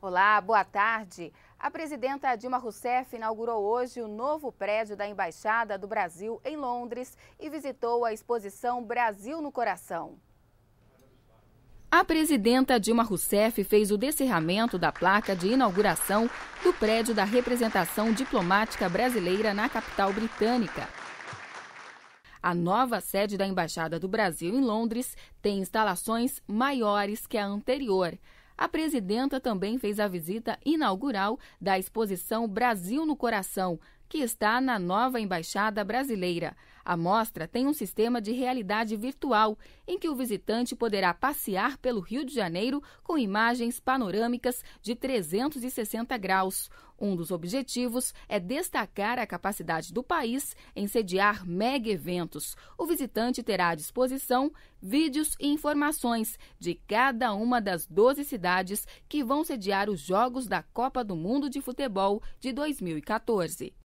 Olá, boa tarde. A presidenta Dilma Rousseff inaugurou hoje o novo prédio da Embaixada do Brasil em Londres e visitou a exposição Brasil no Coração. A presidenta Dilma Rousseff fez o descerramento da placa de inauguração do prédio da representação diplomática brasileira na capital britânica. A nova sede da Embaixada do Brasil em Londres tem instalações maiores que a anterior. A presidenta também fez a visita inaugural da exposição Brasil no Coração, que está na nova Embaixada Brasileira. A mostra tem um sistema de realidade virtual, em que o visitante poderá passear pelo Rio de Janeiro com imagens panorâmicas de 360 graus. Um dos objetivos é destacar a capacidade do país em sediar mega eventos. O visitante terá à disposição vídeos e informações de cada uma das 12 cidades que vão sediar os Jogos da Copa do Mundo de Futebol de 2014.